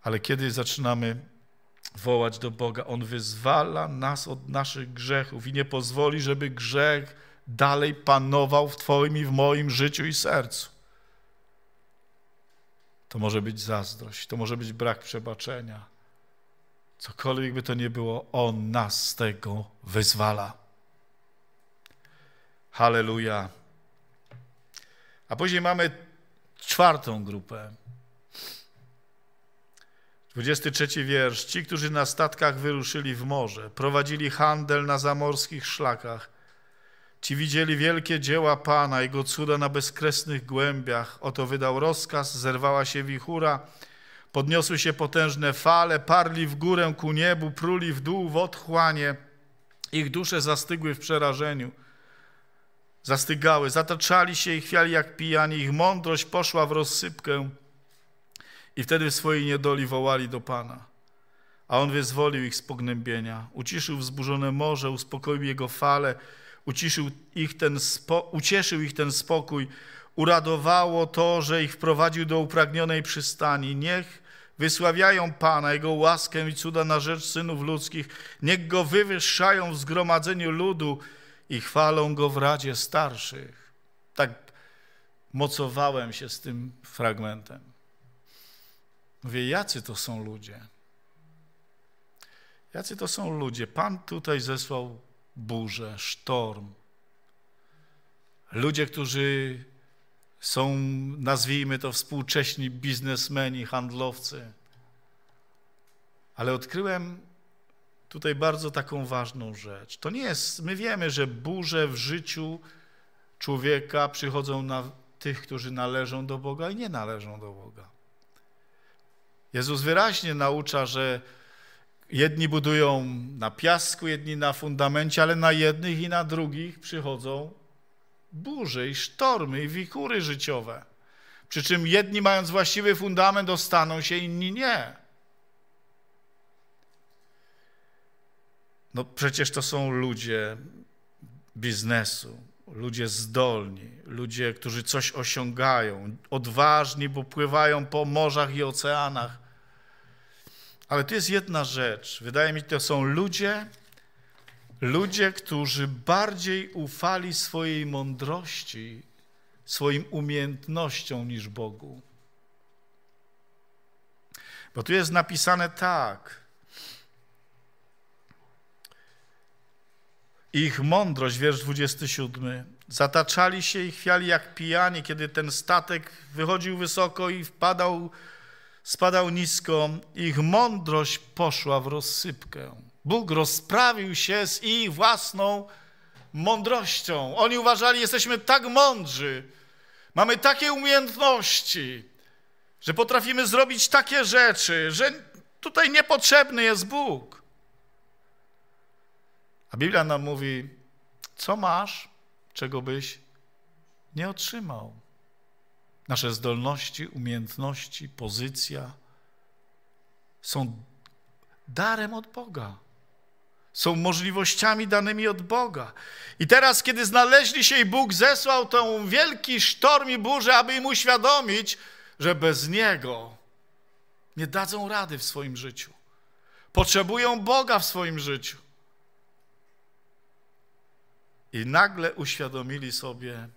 Ale kiedy zaczynamy wołać do Boga, On wyzwala nas od naszych grzechów i nie pozwoli, żeby grzech dalej panował w Twoim i w moim życiu i sercu. To może być zazdrość, to może być brak przebaczenia. Cokolwiek by to nie było, On nas z tego wyzwala. Halleluja. A później mamy czwartą grupę 23 wiersz. Ci, którzy na statkach wyruszyli w morze, prowadzili handel na zamorskich szlakach. Ci widzieli wielkie dzieła Pana, Jego cuda na bezkresnych głębiach. Oto wydał rozkaz, zerwała się wichura, podniosły się potężne fale, parli w górę ku niebu, pruli w dół w otchłanie. Ich dusze zastygły w przerażeniu. Zastygały, zataczali się i chwiali jak pijani. Ich mądrość poszła w rozsypkę. I wtedy w swojej niedoli wołali do Pana. A On wyzwolił ich z pognębienia, uciszył wzburzone morze, uspokoił jego fale, uciszył ich ten ucieszył ich ten spokój, uradowało to, że ich wprowadził do upragnionej przystani. Niech wysławiają Pana, Jego łaskę i cuda na rzecz synów ludzkich. Niech Go wywyższają w zgromadzeniu ludu i chwalą Go w Radzie Starszych. Tak mocowałem się z tym fragmentem. Mówię, jacy to są ludzie? Jacy to są ludzie? Pan tutaj zesłał burzę, sztorm. Ludzie, którzy są, nazwijmy to, współcześni biznesmeni, handlowcy. Ale odkryłem tutaj bardzo taką ważną rzecz. To nie jest, my wiemy, że burze w życiu człowieka przychodzą na tych, którzy należą do Boga i nie należą do Boga. Jezus wyraźnie naucza, że jedni budują na piasku, jedni na fundamencie, ale na jednych i na drugich przychodzą burze i sztormy i wichury życiowe. Przy czym jedni mając właściwy fundament dostaną się, inni nie. No przecież to są ludzie biznesu, ludzie zdolni, ludzie, którzy coś osiągają, odważni, bo pływają po morzach i oceanach, ale tu jest jedna rzecz. Wydaje mi się, to są ludzie, ludzie, którzy bardziej ufali swojej mądrości, swoim umiejętnościom niż Bogu. Bo tu jest napisane tak. Ich mądrość, wiersz 27. Zataczali się i chwiali jak pijani, kiedy ten statek wychodził wysoko i wpadał spadał nisko, ich mądrość poszła w rozsypkę. Bóg rozprawił się z ich własną mądrością. Oni uważali, jesteśmy tak mądrzy, mamy takie umiejętności, że potrafimy zrobić takie rzeczy, że tutaj niepotrzebny jest Bóg. A Biblia nam mówi, co masz, czego byś nie otrzymał. Nasze zdolności, umiejętności, pozycja są darem od Boga. Są możliwościami danymi od Boga. I teraz, kiedy znaleźli się i Bóg zesłał tą wielki sztorm i burzę, aby im uświadomić, że bez Niego nie dadzą rady w swoim życiu. Potrzebują Boga w swoim życiu. I nagle uświadomili sobie,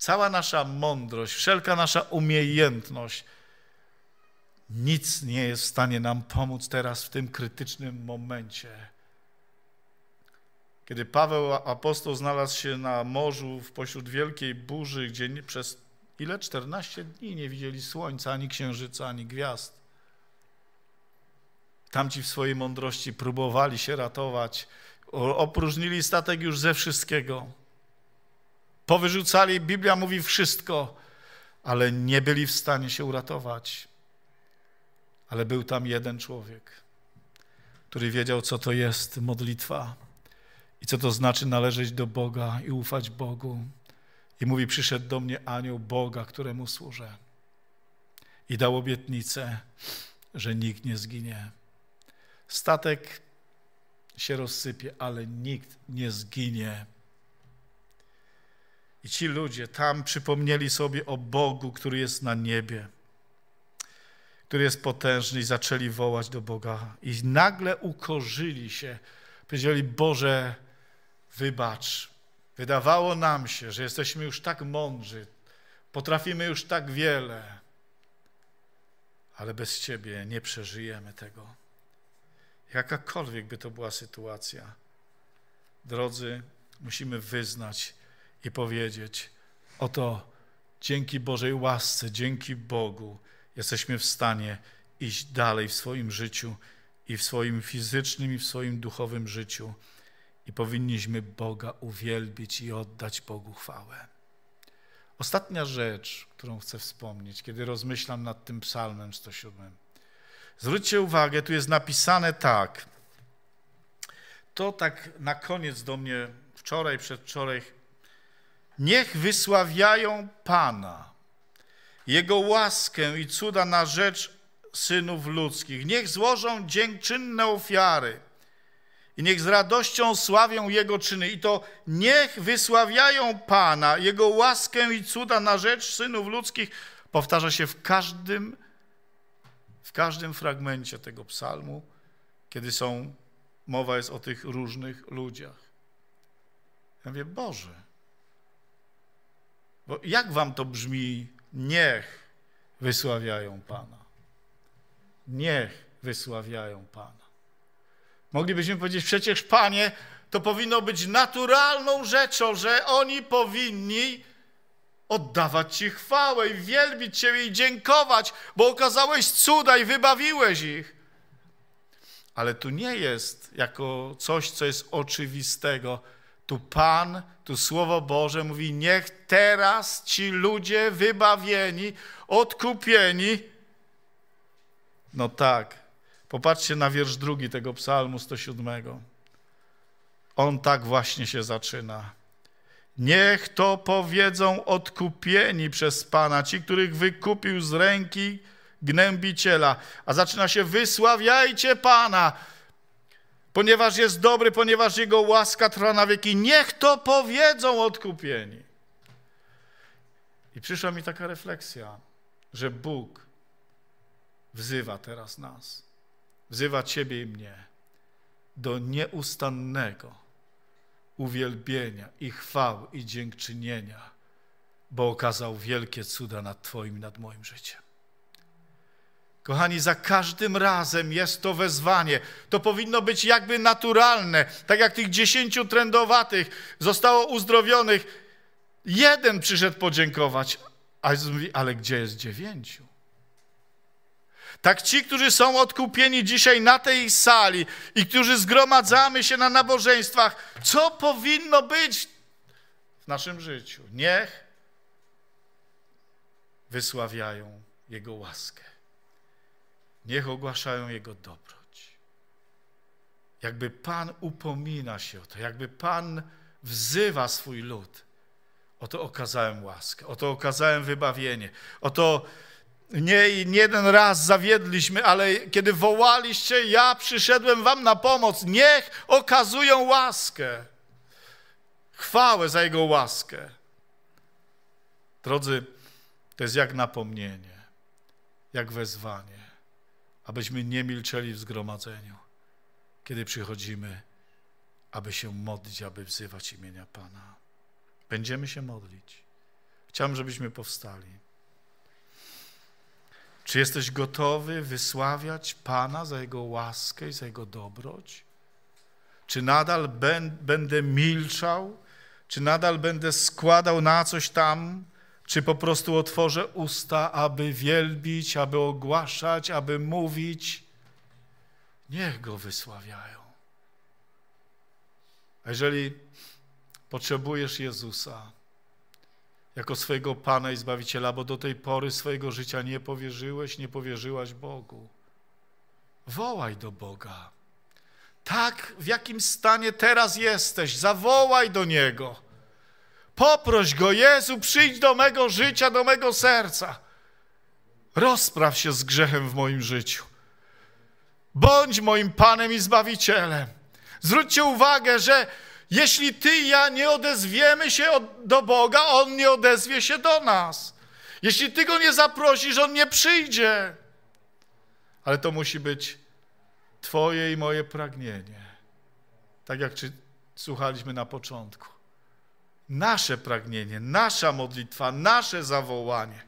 cała nasza mądrość, wszelka nasza umiejętność, nic nie jest w stanie nam pomóc teraz w tym krytycznym momencie. Kiedy Paweł apostoł znalazł się na morzu w pośród wielkiej burzy, gdzie przez ile 14 dni nie widzieli słońca, ani księżyca, ani gwiazd. Tamci w swojej mądrości próbowali się ratować, opróżnili statek już ze wszystkiego powyrzucali, Biblia mówi wszystko, ale nie byli w stanie się uratować. Ale był tam jeden człowiek, który wiedział, co to jest modlitwa i co to znaczy należeć do Boga i ufać Bogu. I mówi: Przyszedł do mnie anioł Boga, któremu służę. I dał obietnicę, że nikt nie zginie. Statek się rozsypie, ale nikt nie zginie. I ci ludzie tam przypomnieli sobie o Bogu, który jest na niebie, który jest potężny, i zaczęli wołać do Boga. I nagle ukorzyli się, powiedzieli: Boże, wybacz. Wydawało nam się, że jesteśmy już tak mądrzy, potrafimy już tak wiele, ale bez Ciebie nie przeżyjemy tego. Jakakolwiek by to była sytuacja, drodzy, musimy wyznać, i powiedzieć: Oto dzięki Bożej łasce, dzięki Bogu jesteśmy w stanie iść dalej w swoim życiu i w swoim fizycznym, i w swoim duchowym życiu. I powinniśmy Boga uwielbić i oddać Bogu chwałę. Ostatnia rzecz, którą chcę wspomnieć, kiedy rozmyślam nad tym psalmem 107. Zwróćcie uwagę, tu jest napisane tak. To tak na koniec do mnie wczoraj, przedwczoraj Niech wysławiają Pana, Jego łaskę i cuda na rzecz synów ludzkich. Niech złożą dziękczynne ofiary i niech z radością sławią Jego czyny. I to niech wysławiają Pana, Jego łaskę i cuda na rzecz synów ludzkich. Powtarza się w każdym, w każdym fragmencie tego psalmu, kiedy są, mowa jest o tych różnych ludziach. Ja mówię, Boże, bo jak wam to brzmi? Niech wysławiają Pana. Niech wysławiają Pana. Moglibyśmy powiedzieć, przecież Panie, to powinno być naturalną rzeczą, że oni powinni oddawać Ci chwałę i wielbić Ciebie i dziękować, bo okazałeś cuda i wybawiłeś ich. Ale tu nie jest jako coś, co jest oczywistego tu Pan, tu Słowo Boże mówi: Niech teraz ci ludzie wybawieni, odkupieni. No tak. Popatrzcie na wiersz drugi tego Psalmu 107. On tak właśnie się zaczyna. Niech to powiedzą odkupieni przez Pana, ci, których wykupił z ręki gnębiciela. A zaczyna się: Wysławiajcie Pana ponieważ jest dobry, ponieważ Jego łaska trwa na wieki. Niech to powiedzą odkupieni. I przyszła mi taka refleksja, że Bóg wzywa teraz nas, wzywa Ciebie i mnie do nieustannego uwielbienia i chwały i dziękczynienia, bo okazał wielkie cuda nad Twoim, nad moim życiem. Kochani, za każdym razem jest to wezwanie. To powinno być jakby naturalne, tak jak tych dziesięciu trędowatych zostało uzdrowionych. Jeden przyszedł podziękować, a mówi, ale gdzie jest dziewięciu? Tak ci, którzy są odkupieni dzisiaj na tej sali i którzy zgromadzamy się na nabożeństwach, co powinno być w naszym życiu? Niech wysławiają Jego łaskę. Niech ogłaszają Jego dobroć. Jakby Pan upomina się o to, jakby Pan wzywa swój lud. Oto okazałem łaskę, oto okazałem wybawienie, oto nie, nie jeden raz zawiedliśmy, ale kiedy wołaliście, ja przyszedłem wam na pomoc. Niech okazują łaskę. Chwałę za Jego łaskę. Drodzy, to jest jak napomnienie, jak wezwanie abyśmy nie milczeli w zgromadzeniu, kiedy przychodzimy, aby się modlić, aby wzywać imienia Pana. Będziemy się modlić. Chciałbym, żebyśmy powstali. Czy jesteś gotowy wysławiać Pana za Jego łaskę i za Jego dobroć? Czy nadal ben, będę milczał? Czy nadal będę składał na coś tam, czy po prostu otworzę usta, aby wielbić, aby ogłaszać, aby mówić? Niech go wysławiają. A jeżeli potrzebujesz Jezusa jako swojego Pana i Zbawiciela, bo do tej pory swojego życia nie powierzyłeś, nie powierzyłaś Bogu, wołaj do Boga. Tak, w jakim stanie teraz jesteś, zawołaj do Niego Poproś go, Jezu, przyjdź do mego życia, do mego serca. Rozpraw się z grzechem w moim życiu. Bądź moim Panem i Zbawicielem. Zwróćcie uwagę, że jeśli ty i ja nie odezwiemy się do Boga, On nie odezwie się do nas. Jeśli ty go nie zaprosisz, On nie przyjdzie. Ale to musi być Twoje i moje pragnienie. Tak jak czy, słuchaliśmy na początku nasze pragnienie, nasza modlitwa, nasze zawołanie,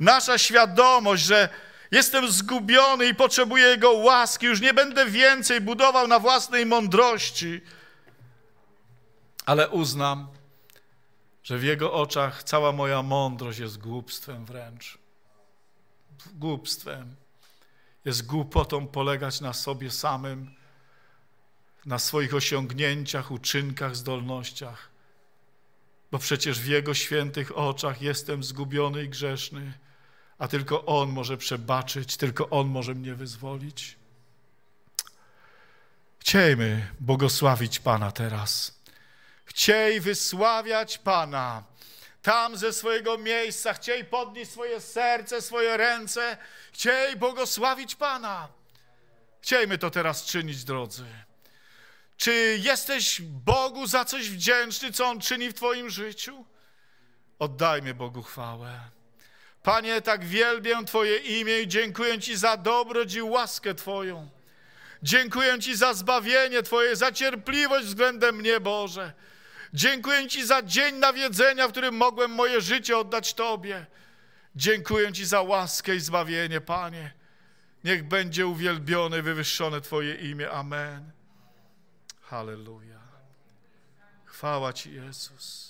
nasza świadomość, że jestem zgubiony i potrzebuję Jego łaski, już nie będę więcej budował na własnej mądrości, ale uznam, że w Jego oczach cała moja mądrość jest głupstwem wręcz. Głupstwem. Jest głupotą polegać na sobie samym, na swoich osiągnięciach, uczynkach, zdolnościach bo przecież w Jego świętych oczach jestem zgubiony i grzeszny, a tylko On może przebaczyć, tylko On może mnie wyzwolić. Chciejmy błogosławić Pana teraz. Chciej wysławiać Pana tam ze swojego miejsca, chciej podnieść swoje serce, swoje ręce, chciej błogosławić Pana. Chciejmy to teraz czynić, drodzy. Czy jesteś Bogu za coś wdzięczny, co On czyni w Twoim życiu? Oddajmy Bogu chwałę. Panie, tak wielbię Twoje imię i dziękuję Ci za dobroć i łaskę Twoją. Dziękuję Ci za zbawienie Twoje, za cierpliwość względem mnie, Boże. Dziękuję Ci za dzień nawiedzenia, w którym mogłem moje życie oddać Tobie. Dziękuję Ci za łaskę i zbawienie, Panie. Niech będzie uwielbione, wywyższone Twoje imię. Amen. Hallelujah! Chwała Ci, Jezus.